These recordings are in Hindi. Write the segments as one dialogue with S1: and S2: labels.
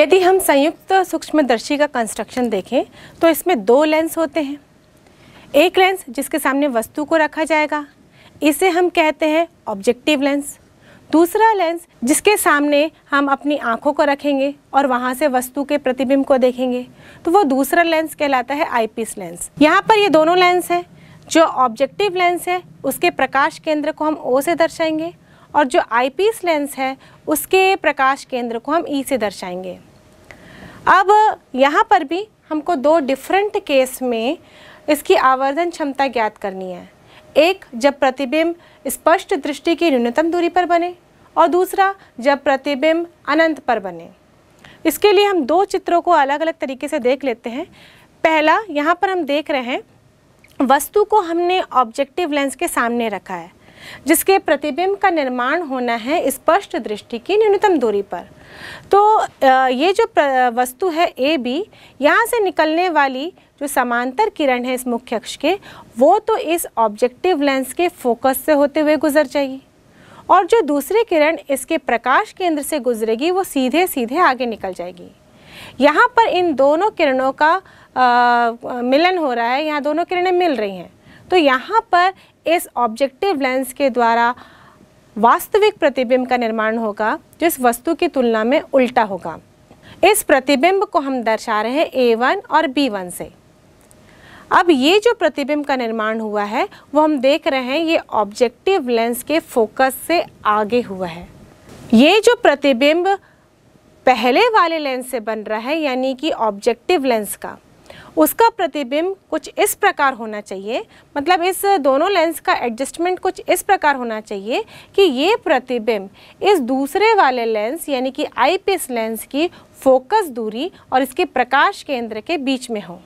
S1: यदि हम संयुक्त सूक्ष्मदर्शी का कंस्ट्रक्शन देखें तो इसमें दो लेंस होते हैं एक लेंस जिसके सामने वस्तु को रखा जाएगा इसे हम कहते हैं ऑब्जेक्टिव लेंस दूसरा लेंस जिसके सामने हम अपनी आँखों को रखेंगे और वहाँ से वस्तु के प्रतिबिंब को देखेंगे तो वो दूसरा लेंस कहलाता है आईपीस लेंस यहाँ पर ये दोनों लेंस हैं जो ऑब्जेक्टिव लेंस है उसके प्रकाश केंद्र को हम ओ से दर्शाएंगे और जो आईपीस लेंस है उसके प्रकाश केंद्र को हम ई e से दर्शाएंगे अब यहाँ पर भी हमको दो डिफरेंट केस में इसकी आवर्धन क्षमता ज्ञात करनी है एक जब प्रतिबिंब स्पष्ट दृष्टि की न्यूनतम दूरी पर बने और दूसरा जब प्रतिबिंब अनंत पर बने इसके लिए हम दो चित्रों को अलग अलग तरीके से देख लेते हैं पहला यहाँ पर हम देख रहे हैं वस्तु को हमने ऑब्जेक्टिव लेंस के सामने रखा है जिसके प्रतिबिंब का निर्माण होना है स्पष्ट दृष्टि की न्यूनतम दूरी पर तो ये जो वस्तु है ए बी यहाँ से निकलने वाली जो समांतर किरण है इस मुख्य अक्ष के वो तो इस ऑब्जेक्टिव लेंस के फोकस से होते हुए गुजर जाएगी और जो दूसरी किरण इसके प्रकाश केंद्र से गुजरेगी वो सीधे सीधे आगे निकल जाएगी यहाँ पर इन दोनों किरणों का आ, मिलन हो रहा है यहाँ दोनों किरणें मिल रही हैं तो यहाँ पर इस ऑब्जेक्टिव लेंस के द्वारा वास्तविक प्रतिबिंब का निर्माण होगा जो इस वस्तु की तुलना में उल्टा होगा इस प्रतिबिंब को हम दर्शा रहे हैं ए वन और बी वन से अब ये जो प्रतिबिंब का निर्माण हुआ है वो हम देख रहे हैं ये ऑब्जेक्टिव लेंस के फोकस से आगे हुआ है ये जो प्रतिबिंब पहले वाले लेंस से बन रहा है यानी कि ऑब्जेक्टिव लेंस का उसका प्रतिबिंब कुछ इस प्रकार होना चाहिए मतलब इस दोनों लेंस का एडजस्टमेंट कुछ इस प्रकार होना चाहिए कि ये प्रतिबिंब इस दूसरे वाले लेंस यानी कि आई लेंस की फोकस दूरी और इसके प्रकाश केंद्र के बीच में हो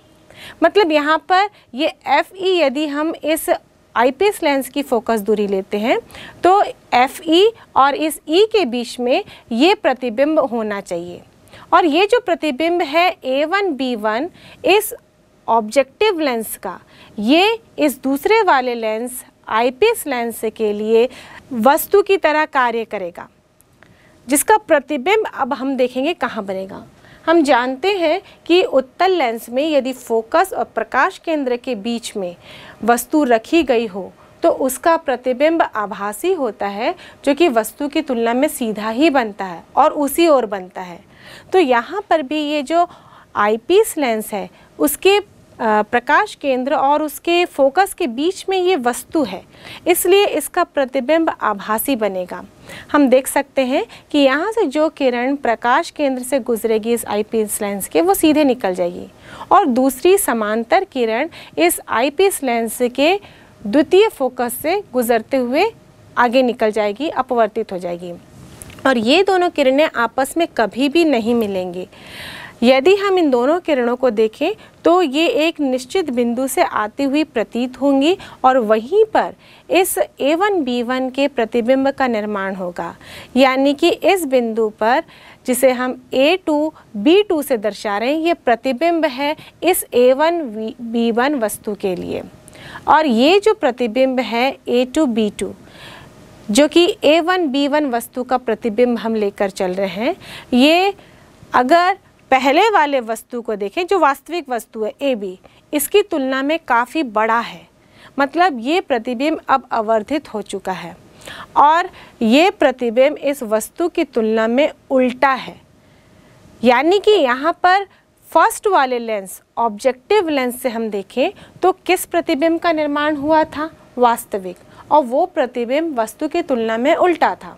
S1: मतलब यहाँ पर ये एफ ई e यदि हम इस आईपीएस लेंस की फोकस दूरी लेते हैं तो एफ ई e और इस ई e के बीच में ये प्रतिबिंब होना चाहिए और ये जो प्रतिबिंब है ए वन बी वन इस ऑब्जेक्टिव लेंस का ये इस दूसरे वाले लेंस आईपीएस लेंस के लिए वस्तु की तरह कार्य करेगा जिसका प्रतिबिंब अब हम देखेंगे कहाँ बनेगा हम जानते हैं कि उत्तल लेंस में यदि फोकस और प्रकाश केंद्र के बीच में वस्तु रखी गई हो तो उसका प्रतिबिंब आभासी होता है जो कि वस्तु की तुलना में सीधा ही बनता है और उसी ओर बनता है तो यहाँ पर भी ये जो आईपीस लेंस है उसके प्रकाश केंद्र और उसके फोकस के बीच में ये वस्तु है इसलिए इसका प्रतिबिंब आभासी बनेगा हम देख सकते हैं कि यहाँ से जो किरण प्रकाश केंद्र से गुजरेगी इस एस लेंस के वो सीधे निकल जाएगी और दूसरी समांतर किरण इस एस लेंस के द्वितीय फोकस से गुजरते हुए आगे निकल जाएगी अपवर्तित हो जाएगी और ये दोनों किरणें आपस में कभी भी नहीं मिलेंगी यदि हम इन दोनों किरणों को देखें तो ये एक निश्चित बिंदु से आती हुई प्रतीत होंगी और वहीं पर इस A1 B1 के प्रतिबिंब का निर्माण होगा यानी कि इस बिंदु पर जिसे हम A2 B2 से दर्शा रहे हैं ये प्रतिबिंब है इस A1 B1 वस्तु के लिए और ये जो प्रतिबिंब है A2 B2 जो कि ए वन बी वन वस्तु का प्रतिबिंब हम लेकर चल रहे हैं ये अगर पहले वाले वस्तु को देखें जो वास्तविक वस्तु है ए बी इसकी तुलना में काफ़ी बड़ा है मतलब ये प्रतिबिंब अब अवर्धित हो चुका है और ये प्रतिबिंब इस वस्तु की तुलना में उल्टा है यानी कि यहाँ पर फर्स्ट वाले लेंस ऑब्जेक्टिव लेंस से हम देखें तो किस प्रतिबिंब का निर्माण हुआ था वास्तविक और वो प्रतिबिंब वस्तु की तुलना में उल्टा था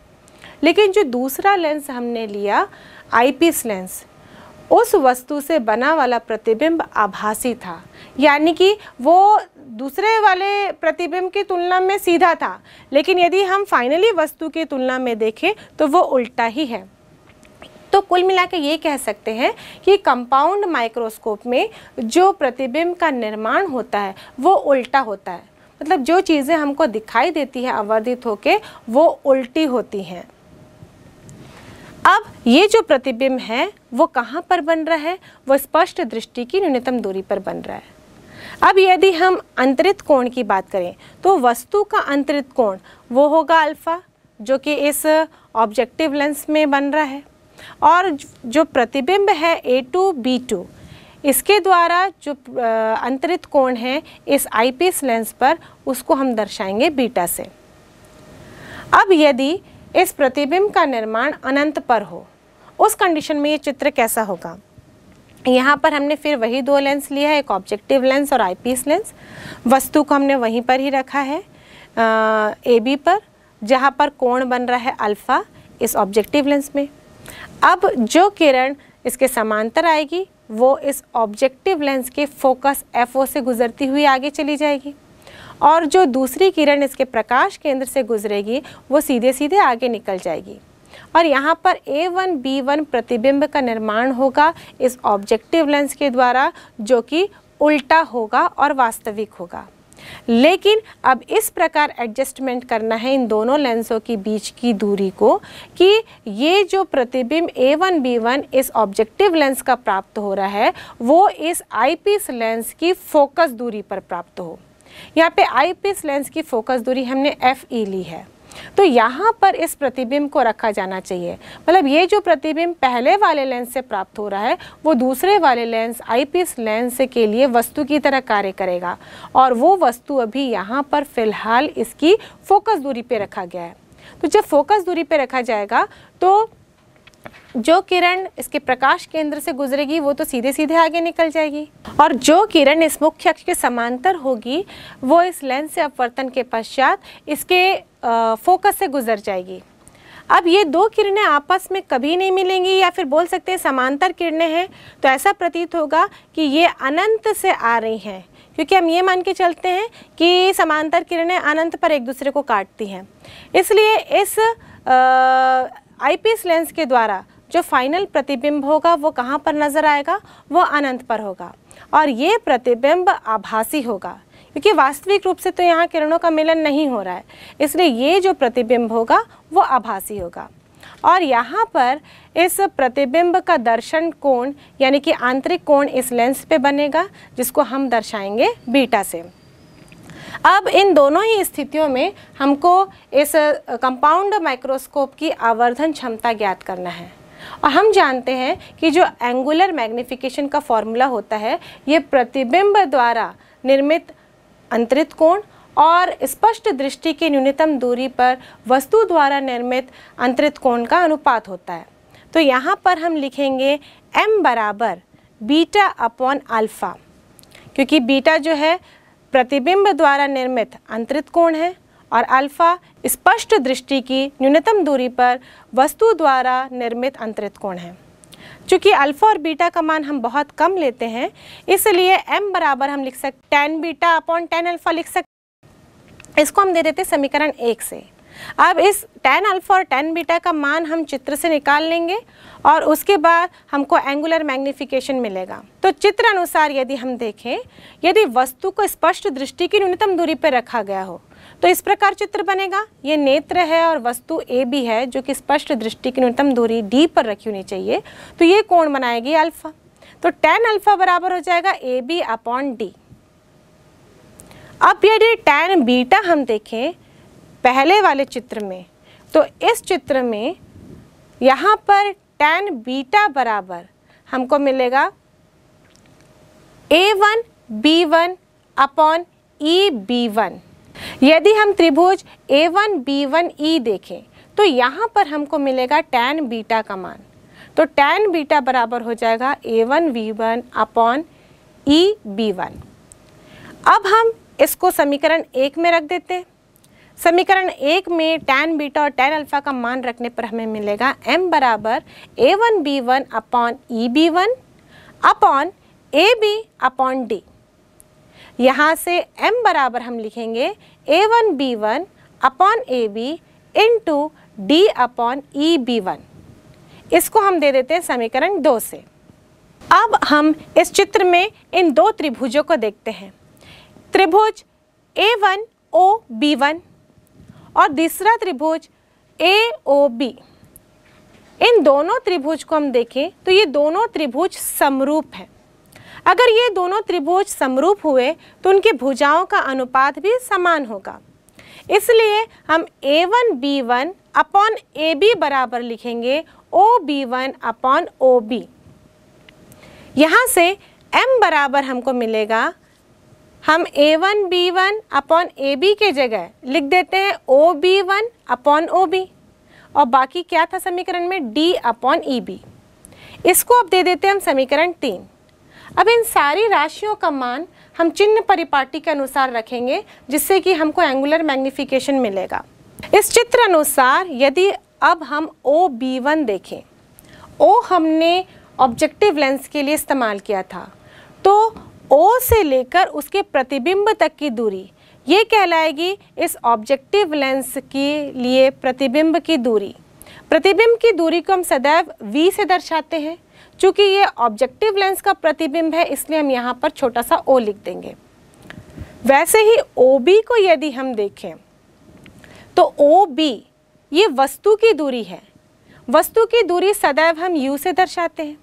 S1: लेकिन जो दूसरा लेंस हमने लिया आईपीस लेंस उस वस्तु से बना वाला प्रतिबिंब आभासी था यानी कि वो दूसरे वाले प्रतिबिंब की तुलना में सीधा था लेकिन यदि हम फाइनली वस्तु की तुलना में देखें तो वो उल्टा ही है तो कुल मिला के ये कह सकते हैं कि कंपाउंड माइक्रोस्कोप में जो प्रतिबिंब का निर्माण होता है वो उल्टा होता है मतलब जो चीज़ें हमको दिखाई देती हैं अवर्धित होके वो उल्टी होती हैं अब ये जो प्रतिबिंब है वो कहाँ पर बन रहा है वो स्पष्ट दृष्टि की न्यूनतम दूरी पर बन रहा है अब यदि हम अंतरित कोण की बात करें तो वस्तु का अंतरित कोण वो होगा अल्फ़ा जो कि इस ऑब्जेक्टिव लेंस में बन रहा है और जो प्रतिबिंब है ए टू बी टू इसके द्वारा जो अंतरित कोण है इस आईपीएस लेंस पर उसको हम दर्शाएंगे बीटा से अब यदि इस प्रतिबिंब का निर्माण अनंत पर हो उस कंडीशन में ये चित्र कैसा होगा यहाँ पर हमने फिर वही दो लेंस लिया है एक ऑब्जेक्टिव लेंस और आईपीएस लेंस वस्तु को हमने वहीं पर ही रखा है ए बी पर जहाँ पर कोण बन रहा है अल्फ़ा इस ऑब्जेक्टिव लेंस में अब जो किरण इसके समांतर आएगी वो इस ऑब्जेक्टिव लेंस के फोकस एफ से गुजरती हुई आगे चली जाएगी और जो दूसरी किरण इसके प्रकाश केंद्र से गुजरेगी वो सीधे सीधे आगे निकल जाएगी और यहाँ पर बी वन प्रतिबिंब का निर्माण होगा इस ऑब्जेक्टिव लेंस के द्वारा जो कि उल्टा होगा और वास्तविक होगा लेकिन अब इस प्रकार एडजस्टमेंट करना है इन दोनों लेंसों के बीच की दूरी को कि ये जो प्रतिबिंब ए वन बी वन इस ऑब्जेक्टिव लेंस का प्राप्त हो रहा है वो इस आईपीस लेंस की फोकस दूरी पर प्राप्त हो यहाँ पे आईपीस लेंस की फोकस दूरी हमने एफ ई e ली है तो यहाँ पर इस प्रतिबिंब को रखा जाना चाहिए मतलब ये जो प्रतिबिंब पहले वाले लेंस से प्राप्त हो रहा है वो दूसरे वाले लेंस आईपीएस लेंस के लिए वस्तु की तरह कार्य करेगा और वो वस्तु अभी यहाँ पर फ़िलहाल इसकी फोकस दूरी पर रखा गया है तो जब फोकस दूरी पर रखा जाएगा तो जो किरण इसके प्रकाश केंद्र से गुजरेगी वो तो सीधे सीधे आगे निकल जाएगी और जो किरण इस मुख्य अक्ष के समांतर होगी वो इस लेंस से अपवर्तन के पश्चात इसके फोकस से गुजर जाएगी अब ये दो किरणें आपस में कभी नहीं मिलेंगी या फिर बोल सकते हैं समांतर किरणें हैं तो ऐसा प्रतीत होगा कि ये अनंत से आ रही हैं क्योंकि हम ये मान के चलते हैं कि समांतर किरणें अनंत पर एक दूसरे को काटती हैं इसलिए इस आईपीएस लेंस के द्वारा जो फाइनल प्रतिबिंब होगा वो कहाँ पर नज़र आएगा वो अनंत पर होगा और ये प्रतिबिंब आभासी होगा क्योंकि वास्तविक रूप से तो यहाँ किरणों का मिलन नहीं हो रहा है इसलिए ये जो प्रतिबिंब होगा वो आभासी होगा और यहाँ पर इस प्रतिबिंब का दर्शन कोण यानी कि आंतरिक कोण इस लेंस पे बनेगा जिसको हम दर्शाएंगे बीटा से अब इन दोनों ही स्थितियों में हमको इस कंपाउंड माइक्रोस्कोप की आवर्धन क्षमता ज्ञात करना है और हम जानते हैं कि जो एंगुलर मैग्निफिकेशन का फॉर्मूला होता है ये प्रतिबिंब द्वारा निर्मित अंतरित कोण और स्पष्ट दृष्टि की न्यूनतम दूरी पर वस्तु द्वारा निर्मित अंतरित कोण का अनुपात होता है तो यहाँ पर हम लिखेंगे m बराबर बीटा अपॉन अल्फ़ा क्योंकि बीटा जो है प्रतिबिंब द्वारा निर्मित अंतरित कोण है और अल्फा स्पष्ट दृष्टि की न्यूनतम दूरी पर वस्तु द्वारा निर्मित अंतरित कोण है चूँकि अल्फ़ा और बीटा का मान हम बहुत कम लेते हैं इसलिए m बराबर हम लिख सकते tan beta upon tan alpha लिख सकते इसको हम दे देते समीकरण एक से अब इस टेन अल्फ़ा और टेन बीटा का मान हम चित्र से निकाल लेंगे और उसके बाद हमको एंगुलर मैग्निफिकेशन मिलेगा तो चित्र अनुसार यदि हम देखें यदि वस्तु को स्पष्ट दृष्टि की न्यूनतम दूरी पर रखा गया हो तो इस प्रकार चित्र बनेगा ये नेत्र है और वस्तु ए बी है जो कि स्पष्ट दृष्टि की न्यूनतम दूरी डी पर रखी होनी चाहिए तो ये कोण बनाएगी अल्फा तो टेन अल्फा बराबर हो जाएगा ए बी अपॉन डी अब यदि टेन बीटा हम देखें पहले वाले चित्र में तो इस चित्र में यहाँ पर टेन बीटा बराबर हमको मिलेगा A one B one upon E B one यदि हम त्रिभुज A one B one E e देखें तो यहाँ पर हमको मिलेगा टेन बीटा का मान तो टेन बीटा बराबर हो जाएगा A one V one upon E B one अब हम इसको समीकरण एक में रख देते हैं समीकरण एक में टेन बीटा और टेन अल्फ़ा का मान रखने पर हमें मिलेगा एम बराबर A one B one upon E B one upon A B upon D यहाँ से m बराबर हम लिखेंगे A one B one upon A B into D upon E B one इसको हम दे देते हैं समीकरण दो से अब हम इस चित्र में इन दो त्रिभुजों को देखते हैं त्रिभुज A one O B one और दूसरा त्रिभुज ए ओ बी इन दोनों त्रिभुज को हम देखें तो ये दोनों त्रिभुज समरूप हैं अगर ये दोनों त्रिभुज समरूप हुए तो उनकी भुजाओं का अनुपात भी समान होगा इसलिए हम A one B one upon A B बराबर लिखेंगे O B one upon O B यहाँ से m बराबर हमको मिलेगा हम A one B one upon A B के जगह लिख देते हैं O B one upon O B और बाकी क्या था समीकरण में d upon E e B इसको अब दे देते हैं हम समीकरण तीन अब इन सारी राशियों का मान हम चिन्ह परिपाटी के अनुसार रखेंगे जिससे कि हमको एंगुलर मैग्निफिकेशन मिलेगा इस चित्र अनुसार यदि अब हम ओ बी वन देखें ओ हमने ऑब्जेक्टिव लेंस के लिए इस्तेमाल किया था तो ओ से लेकर उसके प्रतिबिंब तक की दूरी ये कहलाएगी इस ऑब्जेक्टिव लेंस के लिए प्रतिबिंब की दूरी प्रतिबिंब की दूरी को हम सदैव वी से दर्शाते हैं चूंकि ये ऑब्जेक्टिव लेंस का प्रतिबिंब है इसलिए हम यहाँ पर छोटा सा ओ लिख देंगे वैसे ही ओ बी को यदि हम देखें तो ओ बी ये वस्तु की दूरी है वस्तु की दूरी सदैव हम यू से दर्शाते हैं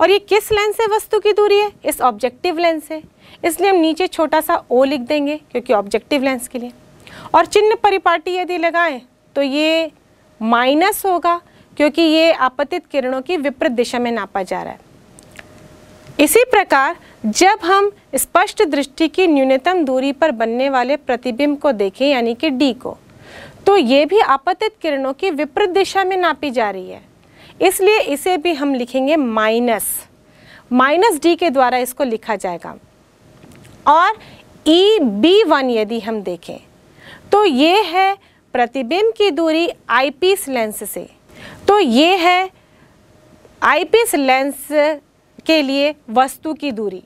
S1: और ये किस लेंस से वस्तु की दूरी है इस ऑब्जेक्टिव लेंस से इसलिए हम नीचे छोटा सा ओ लिख देंगे क्योंकि ऑब्जेक्टिव लेंस के लिए और चिन्ह परिपाटी यदि लगाएं तो ये माइनस होगा क्योंकि ये आपतित किरणों की विपरीत दिशा में नापा जा रहा है इसी प्रकार जब हम स्पष्ट दृष्टि की न्यूनतम दूरी पर बनने वाले प्रतिबिंब को देखें यानी कि डी को तो ये भी आपतित किरणों की विपरीत दिशा में नापी जा रही है इसलिए इसे भी हम लिखेंगे माइनस माइनस डी के द्वारा इसको लिखा जाएगा और ई e बी वन यदि हम देखें तो ये है प्रतिबिंब की दूरी आईपीस लेंस से तो ये है आईपीस लेंस के लिए वस्तु की दूरी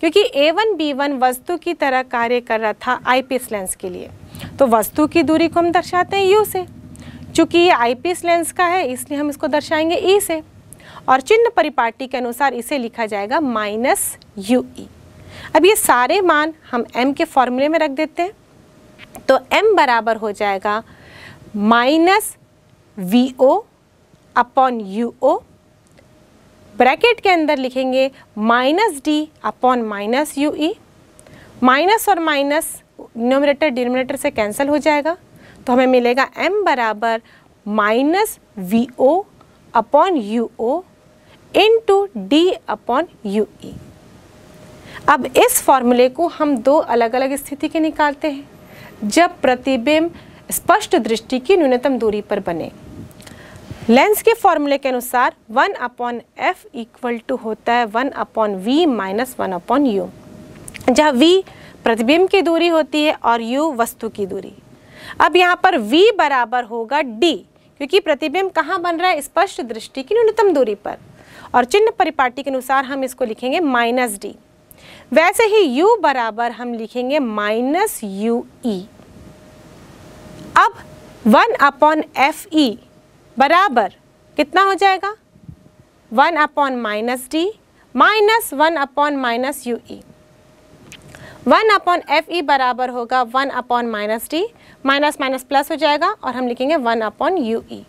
S1: क्योंकि ए वन बी वन वस्तु की तरह कार्य कर रहा था आईपीस लेंस के लिए तो वस्तु की दूरी को हम दर्शाते हैं यू से चूँकि ये आईपीस लेंस का है इसलिए हम इसको दर्शाएंगे ई e से और चिन्ह परिपाटी के अनुसार इसे लिखा जाएगा माइनस यू ई e। अब ये सारे मान हम एम के फॉर्मूले में रख देते हैं तो एम बराबर हो जाएगा minus V O upon U O bracket के अंदर लिखेंगे minus D upon minus U E minus और माइनस न्यूमरेटर डिनोमिनेटर से कैंसिल हो जाएगा तो हमें मिलेगा एम बराबर minus V O upon U O into D upon U E अब इस फॉर्मूले को हम दो अलग अलग स्थिति के निकालते हैं जब प्रतिबिंब स्पष्ट दृष्टि की न्यूनतम दूरी पर बने लेंस के फॉर्मूले के अनुसार one upon F equal to होता है one upon V minus one upon U जहाँ वी प्रतिबिंब की दूरी होती है और यू वस्तु की दूरी अब यहाँ पर v बराबर होगा d क्योंकि प्रतिबिंब कहाँ बन रहा है स्पष्ट दृष्टि की न्यूनतम दूरी पर और चिन्ह परिपाटी के अनुसार हम इसको लिखेंगे माइनस डी वैसे ही u बराबर हम लिखेंगे माइनस यू ई अब वन अपॉन एफ ई बराबर कितना हो जाएगा one upon minus D minus one upon minus U E one upon F E बराबर होगा one upon minus D minus minus plus हो जाएगा और हम लिखेंगे वन अपॉन यू ई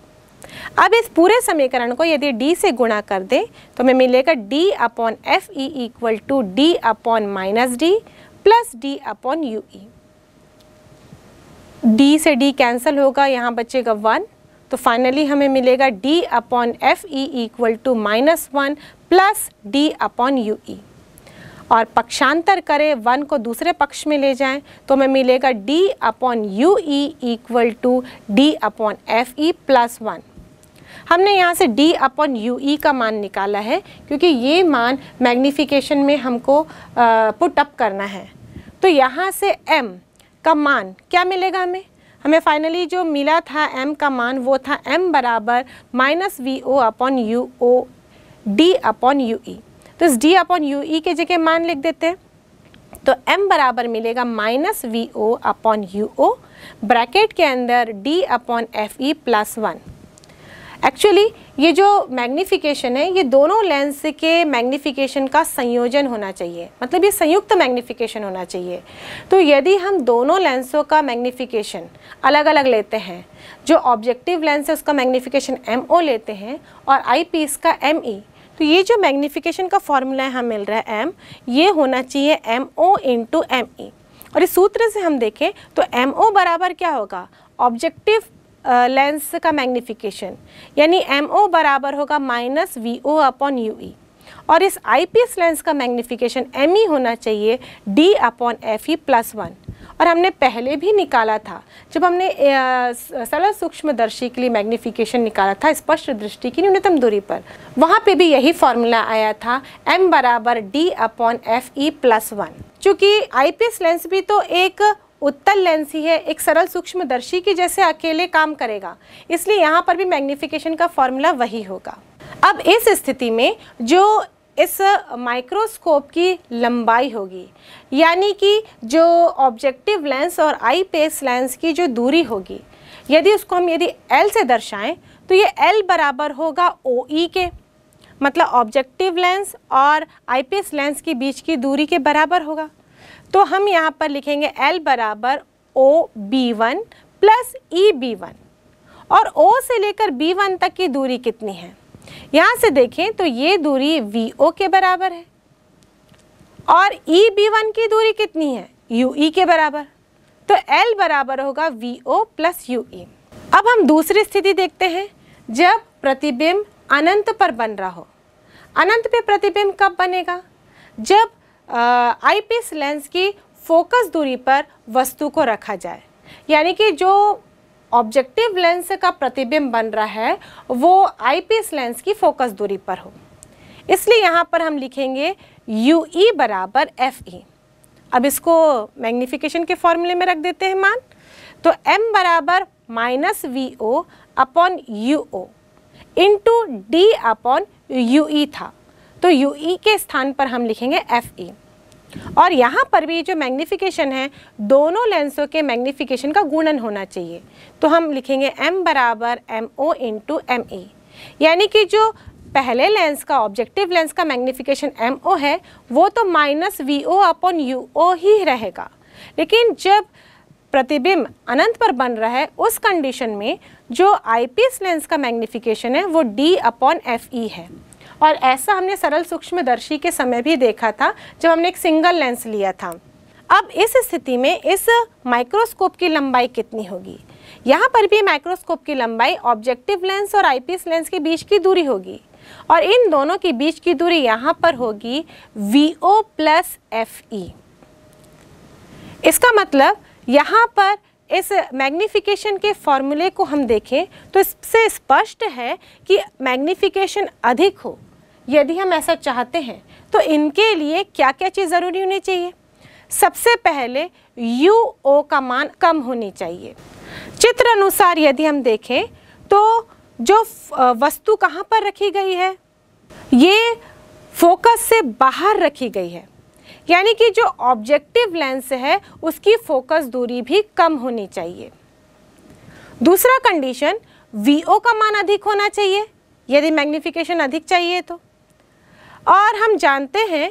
S1: अब इस पूरे समीकरण को यदि d से गुणा कर दें तो हमें मिलेगा d upon F E equal to D upon minus D plus D upon U E D से d कैंसिल होगा यहाँ बचेगा वन तो फाइनली हमें मिलेगा D upon F E equal to minus one plus D upon U E और पक्षांतर करें वन को दूसरे पक्ष में ले जाएं तो हमें मिलेगा D upon U E equal to D upon F E plus one हमने यहाँ से d अपॉन यू ई का मान निकाला है क्योंकि ये मान मैग्नीफिकेशन में हमको पुट अप करना है तो यहाँ से m का मान क्या मिलेगा हमें हमें फाइनली जो मिला था एम का मान वो था एम बराबर minus V O upon U O D upon U E तो इस डी अपॉन यू ई के जगह मान लिख देते हैं तो m बराबर मिलेगा minus V O upon U O bracket के अंदर d upon F E plus one actually ये जो मैग्नीफिकेशन है ये दोनों लेंस के मैग्नीफिकेशन का संयोजन होना चाहिए मतलब ये संयुक्त मैग्नीफिकेशन होना चाहिए तो यदि हम दोनों लेंसों का मैग्नीफिकेशन अलग अलग लेते हैं जो ऑब्जेक्टिव लेंस है उसका मैग्नीफिकेशन एम ओ लेते हैं और आई पीस का एम ई e, तो ये जो मैग्नीफिकेशन का फॉर्मूला हम मिल रहा है एम ये होना चाहिए M O into M E और इस सूत्र से हम देखें तो एम ओ बराबर क्या होगा ऑब्जेक्टिव लेंस का मैग्निफिकेशन यानी एम ओ बराबर होगा minus V O upon U E e। और इस आई पी एस लेंस का मैग्निफिकेशन एम ई e होना चाहिए D upon F E plus one और हमने पहले भी निकाला था जब हमने सरल दर्शी के लिए मैग्निफिकेशन निकाला था स्पष्ट दृष्टि की न्यूनतम दूरी पर वहाँ पे भी यही फॉर्मूला आया था एम बराबर D upon F E plus one चूँकि आई लेंस भी तो एक उत्तल लेंस ही है एक सरल सूक्ष्मदर्शी की जैसे अकेले काम करेगा इसलिए यहाँ पर भी मैग्निफिकेशन का फॉर्मूला वही होगा अब इस स्थिति में जो इस माइक्रोस्कोप की लंबाई होगी यानी कि जो ऑब्जेक्टिव लेंस और आई पेस लेंस की जो दूरी होगी यदि उसको हम यदि एल से दर्शाएं तो ये एल बराबर होगा ओ ई e के मतलब ऑब्जेक्टिव लेंस और आई पेस लेंस के बीच की दूरी के बराबर होगा तो हम यहाँ पर लिखेंगे L बराबर O B one plus E B one और O से लेकर B1 तक की दूरी कितनी है यहाँ से देखें तो ये दूरी VO के बराबर है और ई बी वन की दूरी कितनी है यू ई e के बराबर तो L बराबर होगा V O plus U E अब हम दूसरी स्थिति देखते हैं जब प्रतिबिंब अनंत पर बन रहा हो अनंत पे प्रतिबिंब कब बनेगा जब आईपीस लेंस की फोकस दूरी पर वस्तु को रखा जाए यानी कि जो ऑब्जेक्टिव लेंस का प्रतिबिंब बन रहा है वो आईपीस लेंस की फोकस दूरी पर हो इसलिए यहाँ पर हम लिखेंगे यू ई e बराबर एफ ई e। अब इसको मैग्निफिकेशन के फॉर्मूले में रख देते हैं मान तो एम बराबर minus V O upon U O into D upon U E था तो यू ई e के स्थान पर हम लिखेंगे एफ ई e। और यहाँ पर भी जो मैग्निफिकेशन है दोनों लेंसों के मैग्निफिकेशन का गुणन होना चाहिए तो हम लिखेंगे एम बराबर M O into M E यानी कि जो पहले लेंस का ऑब्जेक्टिव लेंस का मैग्निफिकेशन एम ओ है वो तो minus V O upon U O ही रहेगा लेकिन जब प्रतिबिंब अनंत पर बन रहा है उस कंडीशन में जो आईपीएस लेंस का मैग्निफिकेशन है वो डी अपॉन एफ ई है और ऐसा हमने सरल सूक्ष्मदर्शी के समय भी देखा था जब हमने एक सिंगल लेंस लिया था अब इस स्थिति में इस माइक्रोस्कोप की लंबाई कितनी होगी यहाँ पर भी माइक्रोस्कोप की लंबाई ऑब्जेक्टिव लेंस और आईपीएस लेंस के बीच की दूरी होगी और इन दोनों के बीच की दूरी यहाँ पर होगी V O plus F E इसका मतलब यहाँ पर इस मैग्नीफिकेशन के फॉर्मूले को हम देखें तो इससे स्पष्ट है कि मैग्नीफिकेशन अधिक हो यदि हम ऐसा चाहते हैं तो इनके लिए क्या क्या चीज़ ज़रूरी होनी चाहिए सबसे पहले यू ओ का मान कम होनी चाहिए चित्र अनुसार यदि हम देखें तो जो वस्तु कहाँ पर रखी गई है ये फोकस से बाहर रखी गई है यानी कि जो ऑब्जेक्टिव लेंस है उसकी फोकस दूरी भी कम होनी चाहिए दूसरा कंडीशन वी ओ का मान अधिक होना चाहिए यदि मैग्निफिकेशन अधिक चाहिए तो और हम जानते हैं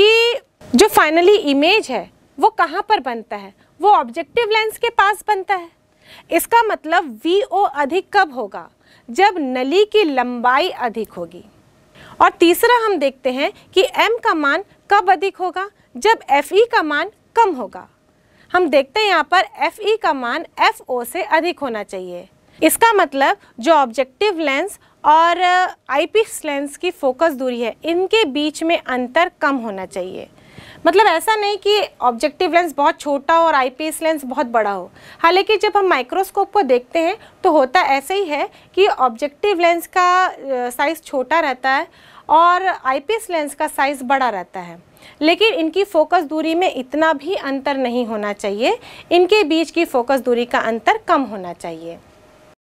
S1: कि जो फाइनली इमेज है वो कहाँ पर बनता है वो ऑब्जेक्टिव लेंस के पास बनता है इसका मतलब वी ओ अधिक कब होगा जब नली की लंबाई अधिक होगी और तीसरा हम देखते हैं कि एम का मान कब अधिक होगा जब एफ ई का मान कम होगा हम देखते हैं यहाँ पर एफ ई का मान एफ ओ से अधिक होना चाहिए इसका मतलब जो ऑब्जेक्टिव लेंस और आईपीस लेंस की फोकस दूरी है इनके बीच में अंतर कम होना चाहिए मतलब ऐसा नहीं कि ऑब्जेक्टिव लेंस बहुत छोटा हो और आईपीएस लेंस बहुत बड़ा हो हालांकि जब हम माइक्रोस्कोप को देखते हैं तो होता ऐसे ही है कि ऑब्जेक्टिव लेंस का साइज़ छोटा रहता है और आईपीएस लेंस का साइज़ बड़ा रहता है लेकिन इनकी फोकस दूरी में इतना भी अंतर नहीं होना चाहिए इनके बीच की फोकस दूरी का अंतर कम होना चाहिए